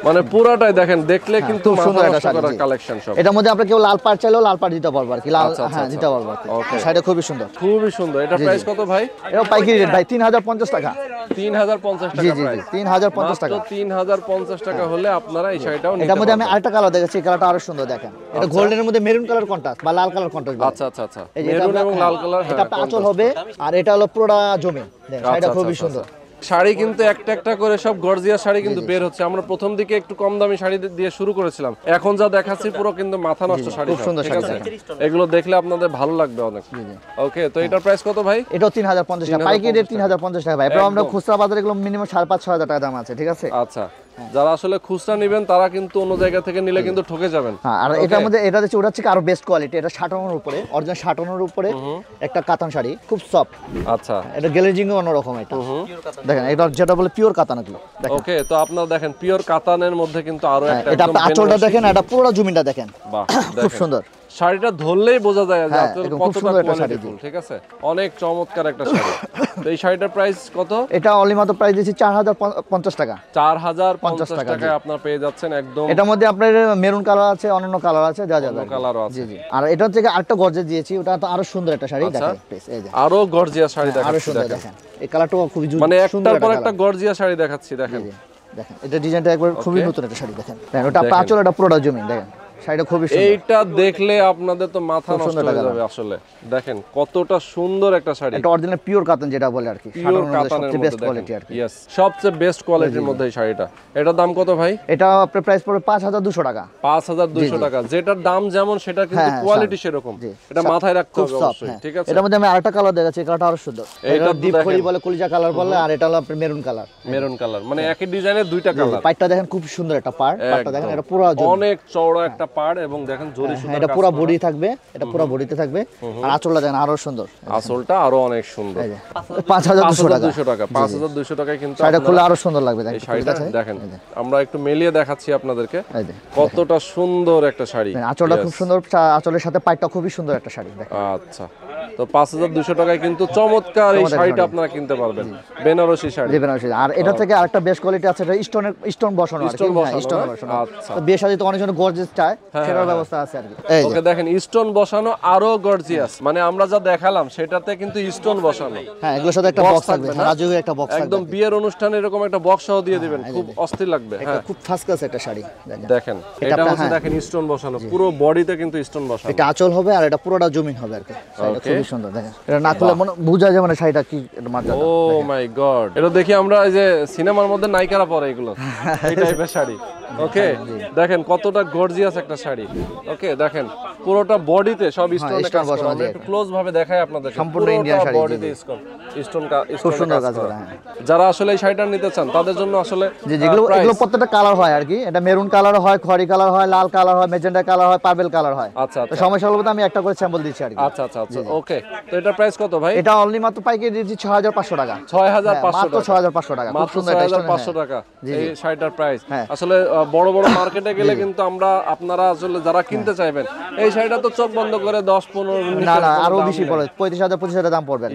মানে পুরোটাই দেখেন দেখলে হ্যাঁ, কিন্তু সুন্দর একটা শাড়ি কালেকশন সব এটার মধ্যে আপনি কেউ লাল পাড় চাইলেও লাল পাড় দিতে পারবো আর কি লাল আচ্ছা, আচ্ছা, হ্যাঁ আচ্ছা। দিতে পারবো আর কি শাড়িটা খুবই সুন্দর খুবই সুন্দর এটা প্রাইস কত ভাই এটা পাইকারি রেট ভাই 3050 টাকা 3050 টাকা জি জি 3050 টাকা তো 3050 টাকা হলে আপনার শাড়ি কিন্তু একটা একটা করে সব গর্জিয়া শাড়ি কিন্তু বের হচ্ছে আমরা প্রথম দিকে একটু কম দামি শাড়ি দিয়ে শুরু করেছিলাম এখন যা দেখাচ্ছি পুরো কিন্তু মাথা নষ্ট শাড়ি সুন্দর এগুলো দেখলে আপনাদের ভালো লাগবে অনেক ওকে তো এটার প্রাইস কত ভাই এটা পঞ্চাশ টাকা পাইকারি হাজার পঞ্চাশ টাকা ভাই আমরা খুচরা বাজারে এগুলো মিনিমাম ছয় হাজার টাকা দাম আছে ঠিক আছে আচ্ছা যারা আসলে খুচরা নেবেন তারা কিন্তু অন্য জায়গা থেকে নিলে কিন্তু ঠকে যাবেন হ্যাঁ, আর এটার মধ্যে এটা হচ্ছে ওটা হচ্ছে আরো বেস্ট কোয়ালিটি এটা শাটনের উপরে অরিজিনাল শাটনের উপরে একটা কাতান শাড়ি খুব সফট আচ্ছা এটা গ্যালেজিং এর অন্যরকম এটা দেখেন এটা যেটা বলে পিওর কাতান এগুলো ওকে তো আপনারা দেখেন পিওর কাতানের মধ্যে কিন্তু আরো হ্যাঁ, একটা এটা আঁচলটা দেখেন এটা পুরো জমিটা দেখেন বাহ খুব সুন্দর শাড়িটা ধরলেই বোঝা যায় যে হ্যাঁ, আপনার কতটা কোয়ালিটি ফুল ঠিক আছে অনেক চমৎকার একটা শাড়ি তো এই শাড়িটার প্রাইস কত এটা অনলি মাত্র প্রাইস দিয়েছি 4050 টাকা 4050 টাকায় আপনি পেয়ে যাচ্ছেন একদম এটার মধ্যে আপনার মেরুন কালার আছে অন্যান্য কালার আছে যা যা কালার আছে জি জি আর এটা থেকে আরেকটা গর্জিয়াস দিয়েছি ওটা তো আরো সুন্দর একটা শাড়ি আচ্ছা। দেখেন এই যে আরো গর্জিয়াস শাড়ি দেখেন হ্যাঁ, আরো সুন্দর দেখেন এই কালারটাও সুন্দর মানে একটার পর একটা গর্জিয়াস শাড়ি দেখাচ্ছি দেখেন দেখেন এটা ডিজাইনটা একবার খুবই নতুন একটা শাড়ি দেখেন ওটা পাঁচল এটা পুরোটা জমি দেখেন শাড়িটা খুবই সুন্দর এইটা দেখলে আপনাদের তো মাথা নষ্ট হয়ে যাবে আসলে দেখেন কতটা সুন্দর একটা শাড়ি এটা অরিজিনাল পিওর কাতান যেটা বলে আর কি পিওর কাতানের সবচেয়ে বেস্ট কোয়ালিটি আর কি यस সবচেয়ে বেস্ট কোয়ালিটির মধ্যে এই শাড়িটা এটার দাম কত ভাই এটা আপনার প্রাইস পড়বে 5200 টাকা 5200 টাকা যেটার দাম যেমন সেটা কিন্তু কোয়ালিটি হ্যাঁ, হ্যাঁ, সেরকম এটা মাথায় রাখতে হবে অবশ্যই হ্যাঁ। ঠিক আছে এটার মধ্যে আমি আরেকটা কালার দেখাচ্ছি কালারটা আরো সুন্দর এটা ডিপ খড়ি বলে কলিজা কালার বলে আর এটা হলো আপনার মেরুন কালার মেরুন কালার মানে একই ডিজাইনের দুইটা কালার পাটটা দেখেন খুব সুন্দর একটা পার পাটটা দেখেন এটা পুরো অনেক চওড়া একটা পাড় এবং দেখেন জরি হ্যাঁ, হ্যাঁ, সুতা এটা পুরো বডি থাকবে এটা পুরো বডিতে থাকবে আর আঁচলটা দেখেন আরো সুন্দর আঁচলটা আরো অনেক সুন্দর 5200 টাকা 5200 টাকা কিন্তু এটা খুলে আরো সুন্দর লাগবে দেখেন আমরা একটু মেলিয়ে দেখাচ্ছি আপনাদেরকে কতটা সুন্দর একটা শাড়ি আঁচলটা খুব সুন্দর আঁচলের সাথে পাইটা খুবই সুন্দর একটা শাড়ি দেখেন আচ্ছা তো পাঁচ হাজার দুশো টাকায় কিন্তু চমৎকার এই শাড়িটা আপনারা কিনতে পারবেন বেনারসি শাড়ি বেনারসি আর এটা থেকে আরেকটা বেশ কোয়ালিটি আছে এটা স্টোন স্টোন বসানো হ্যাঁ, স্টোন বসানো আচ্ছা বেশ শাড়ি তো অনেক জন গর্জেস চায় হ্যাঁ, হ্যাঁ, হ্যাঁ। মানে সেটাতে কিন্তু দেখেন স্টোন বসানো পুরো বডিতে কিন্তু স্টোন এটা আঁচল হবে আর এটা পুরোটা জমিন হবে আর যায় মানে শাড়িটা কি ও মাই গড এটা দেখি আমরা এই যে সিনেমার মধ্যে নায়িকারা পরে এগুলো (laughs) শাড়ি ওকে দেখেন কতটা গর্জিয়াস একটা শাড়ি ওকে দেখেন পুরোটা বডিতে সব হ্যাঁ, স্টোন কাজ করা আছে একটু ক্লোজ ভাবে দেখাই আপনাদের সম্পূর্ণ ইন্ডিয়ান শাড়ি বডিতে স্টোন স্টোন স্টোন কাজ করা হ্যাঁ। যারা আসলে এই শাড়িটা নিতে চান তাদের জন্য আসলে যে যেগুলো এগুলো প্রত্যেকটা কালার হয় আর কি এটা মেরুন কালার হয় খয়েরি কালার হয় লাল কালার হয় মেজেন্ডা কালার হয় পার্পল কালার হয় আচ্ছা তো আচ্ছা। সময় হলো আমি একটা করে স্যাম্পল দিচ্ছি আর কি আচ্ছা আচ্ছা আচ্ছা ওকে তো এটা প্রাইস কত ভাই এটা অনলি মাত্র পাইকে দিচ্ছি 6500 টাকা 6500 হ্যাঁ, টাকা মাত্র 6500 টাকা খুব সুন্দর এটা 6500 টাকা এই শাড়িটার প্রাইস আসলে বড় বড় মার্কেটে গেলে কিন্তু আমরা আপনারা আসলে যারা কিনতে চাইবেন এই শাড়িটা তো চোখ বন্ধ করে দশ পনেরো না না আরো বেশি পড়ে পঁয়ত্রিশ হাজার পঁচিশ হাজার দাম পড়বে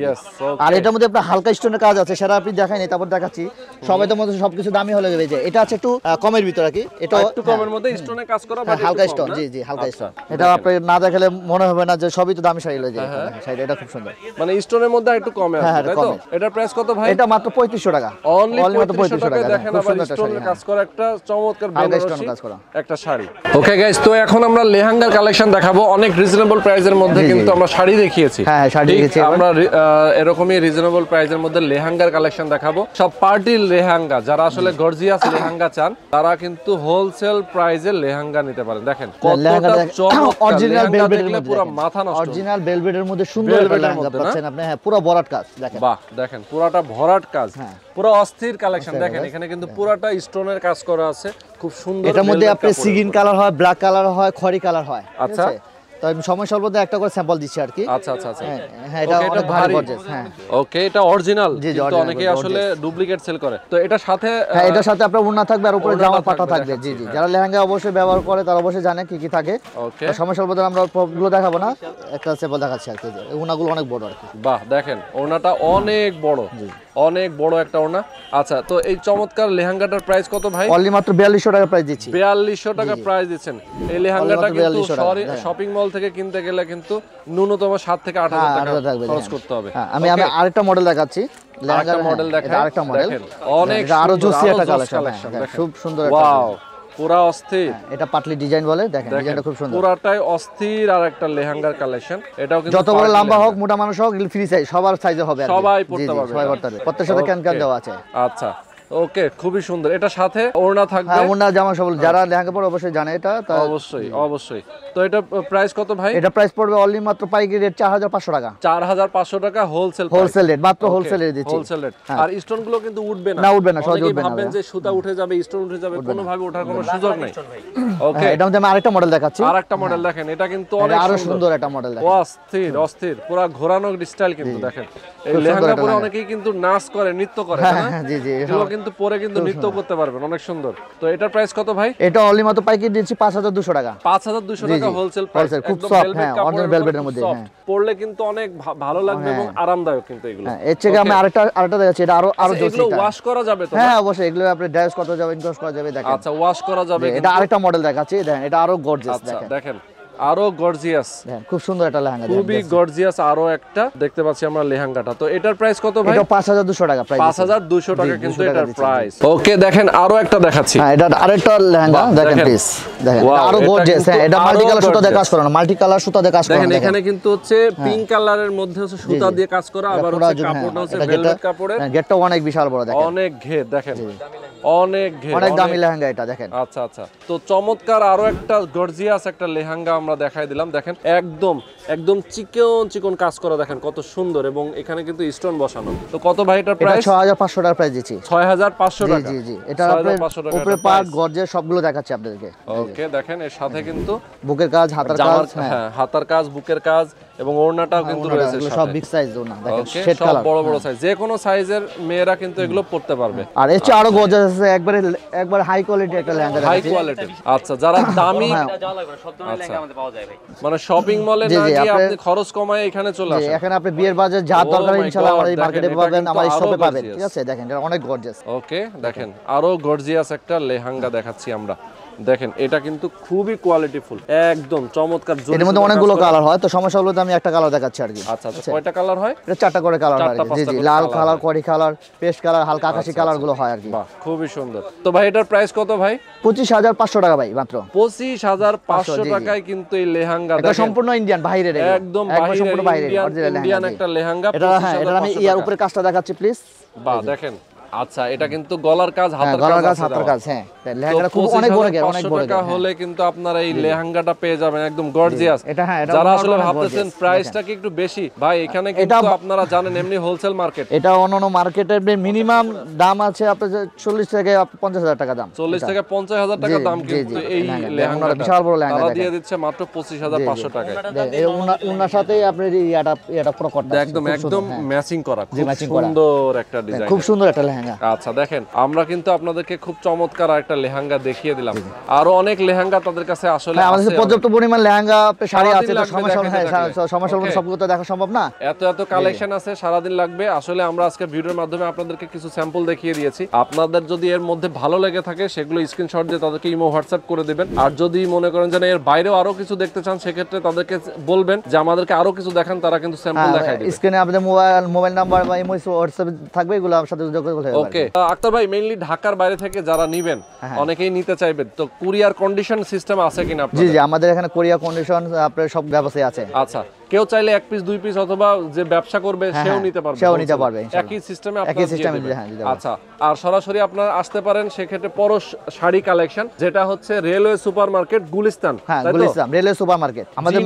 আর এটার মধ্যে আপনার হালকা স্টোনের কাজ আছে সেটা আপনি দেখাইনি তারপর দেখাচ্ছি সবাই তো মধ্যে সবকিছু দামি হলে যাবে যে এটা আছে একটু কমের ভিতরে আর কি এটা একটু কমের মধ্যে স্টোনে হ্যাঁ। কাজ করা হ্যাঁ, হালকা স্টোন জি জি হালকা স্টোন আচ্ছা, আচ্ছা। এটা আপনি না দেখালে মনে হবে না যে সবই তো দামি শাড়ি হয়ে যায় হ্যাঁ, শাড়ি এটা খুব সুন্দর মানে স্টোনের মধ্যে একটু কমে আছে তাই তো এটার প্রাইস কত ভাই এটা মাত্র 3500 টাকা অনলি 3500 টাকা দেখেন আবার স্টোনের কাজ করা একটা চমৎকার হালকা হ্যাঁ, হ্যাঁ, লেহেঙ্গা যারা আসলে গর্জিয়াস লেহেঙ্গা চান তারা কিন্তু হোলসেল প্রাইজে লেহেঙ্গা নিতে পারেন দেখেন অরিজিনাল হ্যাঁ, ভেলভেটের (coughs) মধ্যে মধ্যে সুন্দর লেহেঙ্গা ভরাট কাজ বাহ দেখেন পুরোটা ভরাট কাজ পুরো অস্থির কালেকশন আচ্ছা, দেখেন এখানে কিন্তু স্টোনের হ্যাঁ। কাজ করা আছে খুব সুন্দর এটার মধ্যে আপনি সিগিন কালার হয় ব্ল্যাক কালার হয় কালার হয় আচ্ছা অনেক হ্যাঁ, সাথে আপনার থাকবে জামা থাকবে জি জি হ্যাঁ। যারা লেহেঙ্গা অবশ্যই ব্যবহার করে তারা অবশ্যই জানে কি কি থাকে ওকে আমরা গুলো দেখাবো না একটা দেখাচ্ছি আর কি অনেক বড় বাহ দেখেন অনেক বড় জি অনেক বড় একটা ওনা আচ্ছা তো এই চমৎকার লেহেঙ্গাটার প্রাইস কত ভাই অনলি মাত্র 4200 টাকা প্রাইস দিচ্ছি 4200 টাকা প্রাইস দিচ্ছেন এই লেহেঙ্গাটা কিন্তু শপিং মল হ্যাঁ। থেকে কিনতে গেলে কিন্তু ন্যূনতম 7 থেকে 8000 হ্যাঁ, টাকা খরচ হ্যাঁ। করতে হবে আমি আমি আরেকটা মডেল দেখাচ্ছি লেহেঙ্গার মডেল দেখেন আরেকটা মডেল অনেক আরো জোসি একটা কালেকশন খুব সুন্দর একটা ওয়াও পুরা অস্থির হ্যাঁ, এটা পাটলি ডিজাইন বলে দেখেন ডিজাইনটা খুব সুন্দর পুরাটাই অস্থির আর একটা লেহেঙ্গার কালেকশন এটাও কিন্তু যত বড় লম্বা হোক মোটা মানুষ হোক ফ্রি সাইজ সবার সাইজে হবে সবাই পড়তে পারবে সবাই পড়তে পারবে প্রত্যেক সাথে ক্যান ক্যান দেওয়া আছে আচ্ছা ওকে খুবই সুন্দর এটা সাথে ওড়না থাকবে হ্যাঁ, ওড়না জামা সব আচ্ছা। যারা লেহেঙ্গা পরে অবশ্যই জানে এটা অবশ্যই অবশ্যই তো এটা প্রাইস কত ভাই এটা প্রাইস পড়বে অনলি মাত্র পাইকারি রেট 4500 টাকা 4500 টাকা হোলসেল হোলসেল রেট মাত্র হোলসেল রেট দিচ্ছি হোলসেল হ্যাঁ। রেট আর স্টোন গুলো কিন্তু উঠবে না উঠবে না সহজে উঠবে না ভাবেন যে সুতা উঠে যাবে স্টোন উঠে যাবে কোনো ভাবে ওঠার কোনো সুযোগ নেই ওকে হ্যাঁ, এটা আমি আরেকটা মডেল দেখাচ্ছি আরেকটা মডেল দেখেন এটা কিন্তু অনেক আরো সুন্দর একটা মডেল দেখেন অস্থির অস্থির পুরো ঘোরানো স্টাইল কিন্তু দেখেন এই লেহেঙ্গা পরে অনেকেই কিন্তু নাচ করে নৃত্য করে হ্যাঁ জি জি কিন্তু পরে কিন্তু নৃত্য করতে পারবেন অনেক সুন্দর তো এটার প্রাইস কত ভাই এটা অনলি মাত্র পাইকারি দিচ্ছি 5200 টাকা 5200 টাকা হোলসেল প্রাইস খুব সফট হ্যাঁ অরিজিনাল ভেলভেটের মধ্যে হ্যাঁ পরলে কিন্তু অনেক ভালো লাগবে হ্যাঁ। এবং আরামদায়ক কিন্তু এগুলো হ্যাঁ এর থেকে আমি আরেকটা আরেকটা দেখাচ্ছি এটা আরো আরো জোসি এটা ওয়াশ করা যাবে তো হ্যাঁ অবশ্যই এগুলো আপনি ড্রেস করতে যাবেন ইনকস করা যাবে দেখেন আচ্ছা ওয়াশ করা যাবে এটা আরেকটা মডেল দেখাচ্ছি দেখেন এটা আরো গর্জিয়াস দেখেন আচ্ছা দেখেন আরো গর্জিয়াস খুব সুন্দর একটা লেহেঙ্গা খুবই গর্জিয়াস আরো একটা দেখতে পাচ্ছি আমরা লেহেঙ্গাটা তো এটার প্রাইস কত ভাই এটা 5200 টাকা প্রাইস 5200 টাকা কিন্তু এটার প্রাইস ওকে দেখেন আরো একটা দেখাচ্ছি হ্যাঁ এটা আরেকটা লেহেঙ্গা দেখেন প্লিজ দেখেন আরো গর্জিয়াস হ্যাঁ এটা মাল্টি কালার সুতা দিয়ে কাজ করা মাল্টি কালার সুতা দিয়ে কাজ করা দেখেন এখানে কিন্তু হচ্ছে পিঙ্ক হ্যাঁ। কালারের মধ্যে হচ্ছে সুতা দিয়ে কাজ করা আবার হচ্ছে হ্যাঁ, কাপড়টা হচ্ছে ভেলভেট কাপড়ের হ্যাঁ, গেটটা অনেক বিশাল বড় দেখেন অনেক ঘে দেখেন কত সুন্দর এবং এখানে কিন্তু স্টোন বসানো তো টাকা জি জি এটা সবগুলো দেখাচ্ছি আপনাদেরকে দেখেন এর সাথে কিন্তু বুকের কাজ হাতার কাজ হ্যাঁ, হ্যাঁ হাতার কাজ বুকের কাজ এবং ওড়নাটাও হ্যাঁ, কিন্তু রয়েছে সব বিগ সাইজ ওড়না দেখেন শেড কালার বড় বড় সাইজ যে কোনো সাইজের মেয়েরা কিন্তু এগুলো পড়তে পারবে আর আরো আচ্ছা। আছে একবারে একবার হাই কোয়ালিটি একটা হাই কোয়ালিটি আচ্ছা যারা হ্যাঁ। দামি সব ধরনের আমাদের পাওয়া যায় ভাই মানে শপিং মলে না গিয়ে আপনি খরচ কমায় এখানে চলে আসেন এখানে আপনি বিয়ের বাজার যা oh দরকার ইনশাআল্লাহ মার্কেটে পাবেন আমাদের শপে পাবেন ঠিক আছে দেখেন এটা অনেক গর্জাস ওকে দেখেন আরো গর্জিয়াস একটা লেহেঙ্গা দেখাচ্ছি আমরা দেখেন এটা কিন্তু খুবই কোয়ালিটি ফুল একদম চমৎকার এর মধ্যে অনেকগুলো কালার হয় তো সমস্যা হলো আমি একটা কালার দেখাচ্ছি আর কি আচ্ছা আচ্ছা, আচ্ছা। কয়টা কালার হয় এটা চারটা করে কালার আছে জি জি লাল কালার করি কালার পেস্ট কালার হালকা আকাশি কালার আচ্ছা, আচ্ছা। গুলো হয় আর কি বাহ খুবই সুন্দর তো ভাই এটার প্রাইস কত ভাই 25500 টাকা ভাই মাত্র 25500 টাকায় কিন্তু এই লেহেঙ্গা এটা সম্পূর্ণ ইন্ডিয়ান বাইরের একদম সম্পূর্ণ বাইরের অরিজিনাল লেহেঙ্গা এটা হ্যাঁ এটা আমি ইয়ার উপরে কাজটা দেখাচ্ছি প্লিজ বাহ দেখেন আচ্ছা এটা কিন্তু গলার কাজ হ্যাঁ, হাতের কাজ কাজ হাতের কাজ হ্যাঁ লেহেঙ্গাটা খুব অনেক বড় অনেক বড় টাকা হলে কিন্তু এই লেহেঙ্গাটা পেয়ে যাবেন একদম গর্জিয়াস এটা হ্যাঁ যারা আসলে ভাবতেছেন প্রাইসটা কি একটু বেশি ভাই এখানে কিন্তু আপনারা জানেন এমনি হোলসেল মার্কেট এটা মিনিমাম দাম আছে 40 থেকে 50000 টাকা দাম 40 থেকে 50000 টাকা দাম কিন্তু এই লেহেঙ্গাটা বিশাল বড় লেহেঙ্গা দিয়ে দিচ্ছে মাত্র 25500 টাকায় এই ওনার সাথে আপনি এটা ইয়াটা প্রকট একদম একদম ম্যাচিং করা খুব সুন্দর একটা হ্যাঁ। ডিজাইন খুব সুন্দর একটা হ্যাঁ, লেহেঙ্গা আচ্ছা দেখেন আমরা কিন্তু আপনাদেরকে খুব চমৎকার একটা লেহেঙ্গা দেখিয়ে দিলাম আরো অনেক লেহেঙ্গা তাদের কাছে আসলে আমাদের পর্যাপ্ত পরিমাণ লেহেঙ্গা শাড়ি আছে সমস্যা সবগুলো দেখা সম্ভব না এত এত কালেকশন আছে সারা দিন লাগবে আসলে আমরা আজকে ভিডিওর মাধ্যমে আপনাদেরকে কিছু স্যাম্পল দেখিয়ে দিয়েছি আপনাদের যদি এর মধ্যে ভালো লেগে থাকে সেগুলো স্ক্রিনশট দিয়ে তাদেরকে ইমো হোয়াটসঅ্যাপ করে দেবেন আর যদি মনে করেন যে এর বাইরেও আরো কিছু দেখতে চান সেক্ষেত্রে তাদেরকে বলবেন যে আমাদেরকে আরো কিছু দেখান তারা কিন্তু স্যাম্পল দেখায় স্ক্রিনে আপনাদের মোবাইল মোবাইল নাম্বার বা ইমো হোয়াটসঅ্যাপ থাকবে এগুলো আমার সাথে যোগাযোগ ওকে আক্তার ভাই মেইনলি ঢাকার বাইরে থেকে যারা নেবেন হ্যাঁ, হ্যাঁ। অনেকেই নিতে চাইবেন তো কুরিয়ার কন্ডিশন সিস্টেম আছে কিনা জি জি আমাদের এখানে কুরিয়ার কন্ডিশন আপনার সব ব্যবসায় আছে আচ্ছা কেউ চাইলে এক পিস দুই পিস অথবা যে ব্যবসা করবে হ্যাঁ, সেও নিতে পারবে সেও নিতে পারবে একই সিস্টেমে একই সিস্টেমে আচ্ছা আর সরাসরি আপনারা আসতে পারেন সেক্ষেত্রে পরশ শাড়ি কালেকশন যেটা হচ্ছে রেলওয়ে সুপারমার্কেট গুলিস্তান হ্যাঁ গুলিস্তান রেলওয়ে সুপারমার্কেট আমাদের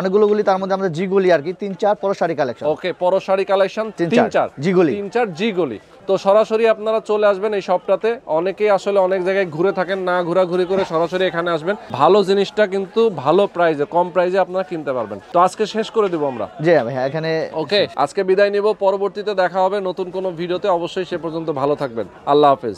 অনেকগুলো গুলি তার মধ্যে আমাদের জি গলি আর কি তিন চার পরশ শাড়ি কালেকশন ওকে পরশ শাড়ি কালেকশন তিন চার জি গলি তিন চার জি গলি তো সরাসরি আপনারা চলে আসবেন এই শপটাতে অনেকেই আসলে অনেক জায়গায় ঘুরে থাকেন না ঘোরাঘুরি করে সরাসরি এখানে আসবেন ভালো জিনিসটা কিন্তু ভালো প্রাইজে কম প্রাইজে আপনারা কিনতে পারবেন তো আজকে শেষ করে দিব আমরা হ্যাঁ এখানে ওকে আজকে বিদায় নিব পরবর্তীতে দেখা হবে নতুন কোনো ভিডিওতে অবশ্যই সে পর্যন্ত ভালো থাকবেন আল্লাহ হাফেজ